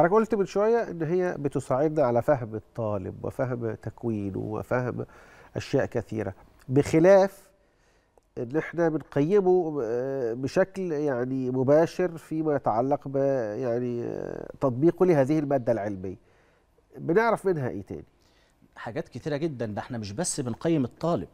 حضرتك قلت من شويه ان هي بتساعدنا على فهم الطالب وفهم تكوينه وفهم اشياء كثيره بخلاف ان احنا بنقيمه آه، بشكل يعني مباشر فيما يتعلق ب يعني تطبيقه لهذه الماده العلميه بنعرف منها ايه تاني حاجات كثيره جدا ده احنا مش بس بنقيم الطالب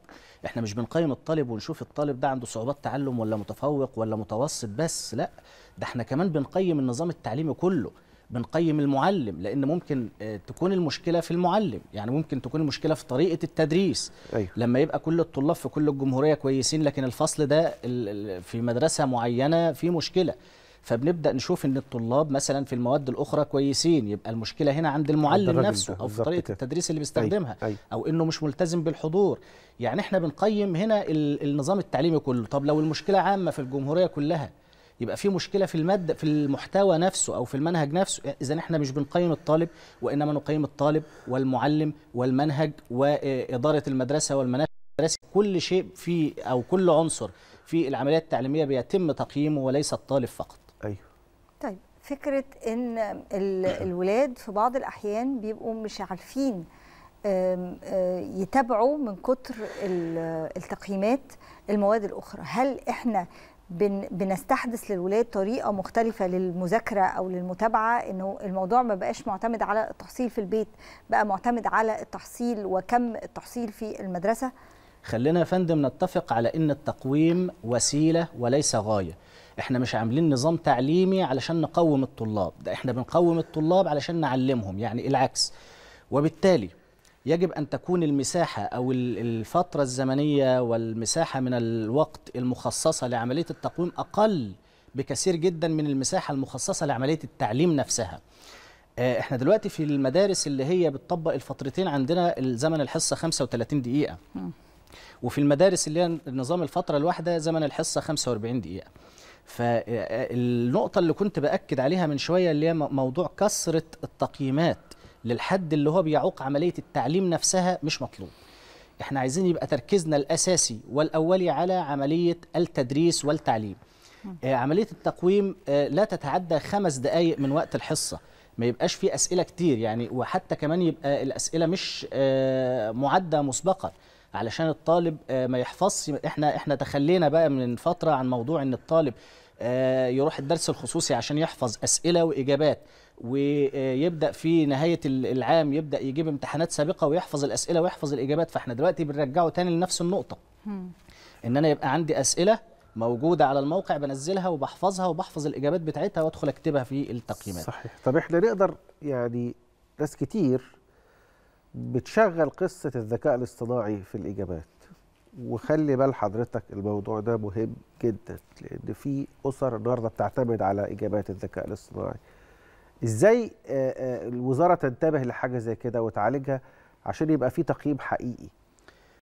احنا مش بنقيم الطالب ونشوف الطالب ده عنده صعوبات تعلم ولا متفوق ولا متوسط بس لا ده احنا كمان بنقيم النظام التعليمي كله بنقيم المعلم لان ممكن آه، تكون المشكله في المعلم يعني ممكن تكون المشكله في طريقه التدريس أيوه. لما يبقى كل الطلاب في كل الجمهوريه كويسين لكن الفصل ده في مدرسه معينه في مشكله فبنبدا نشوف ان الطلاب مثلا في المواد الاخرى كويسين يبقى المشكله هنا عند المعلم نفسه او في طريقه التدريس اللي أيوه، بيستخدمها أيوه. او انه مش ملتزم بالحضور يعني احنا بنقيم هنا النظام التعليمي كله طب لو المشكله عامه في الجمهوريه كلها يبقى في مشكله في الماده في المحتوى نفسه او في المنهج نفسه اذا احنا مش بنقيم الطالب وانما نقيم الطالب والمعلم والمنهج واداره المدرسه والمناهج كل شيء في او كل عنصر في العمليه التعليميه بيتم تقييمه وليس الطالب فقط ايوه طيب فكره ان الولاد في بعض الاحيان بيبقوا مش عارفين آه، يتابعوا من كتر التقييمات المواد الاخرى هل احنا بن بنستحدث للولاد طريقه مختلفه للمذاكره او للمتابعه انه الموضوع ما بقاش معتمد على التحصيل في البيت بقى معتمد على التحصيل وكم التحصيل في المدرسه خلينا يا فندم نتفق على ان التقويم وسيله وليس غايه احنا مش عاملين نظام تعليمي علشان نقوم الطلاب ده احنا بنقوم الطلاب علشان نعلمهم يعني العكس وبالتالي يجب أن تكون المساحة أو الفترة الزمنية والمساحة من الوقت المخصصة لعملية التقويم أقل بكثير جدا من المساحة المخصصة لعملية التعليم نفسها آه، احنا دلوقتي في المدارس اللي هي بتطبق الفترتين عندنا زمن الحصة 35 دقيقة وفي المدارس اللي هي نظام الفترة الواحدة زمن الحصة 45 دقيقة فالنقطة آه، آه، اللي كنت بأكد عليها من شوية اللي هي موضوع كثرة التقييمات للحد اللي هو بيعوق عملية التعليم نفسها مش مطلوب احنا عايزين يبقى تركيزنا الأساسي والأولي على عملية التدريس والتعليم آه، عملية التقويم آه، لا تتعدى خمس دقايق من وقت الحصة ما يبقاش في أسئلة كتير يعني وحتى كمان يبقى الأسئلة مش آه، معدة مسبقا علشان الطالب ما يحفظش احنا احنا تخلينا بقى من فترة عن موضوع ان الطالب آه، يروح الدرس الخصوصي عشان يحفظ اسئله واجابات ويبدا في نهايه العام يبدا يجيب امتحانات سابقه ويحفظ الاسئله ويحفظ الاجابات فاحنا دلوقتي بنرجعه تاني لنفس النقطه ان انا يبقى عندي اسئله موجوده على الموقع بنزلها وبحفظها وبحفظ الاجابات بتاعتها وادخل اكتبها في التقييمات صحيح طب احنا نقدر يعني ناس كتير بتشغل قصه الذكاء الاصطناعي في الاجابات وخلي بال حضرتك الموضوع ده مهم جدا لان في اسر النهارده بتعتمد على اجابات الذكاء الاصطناعي ازاي آه، آه، الوزاره تنتبه لحاجه زي كده وتعالجها عشان يبقى في تقييم حقيقي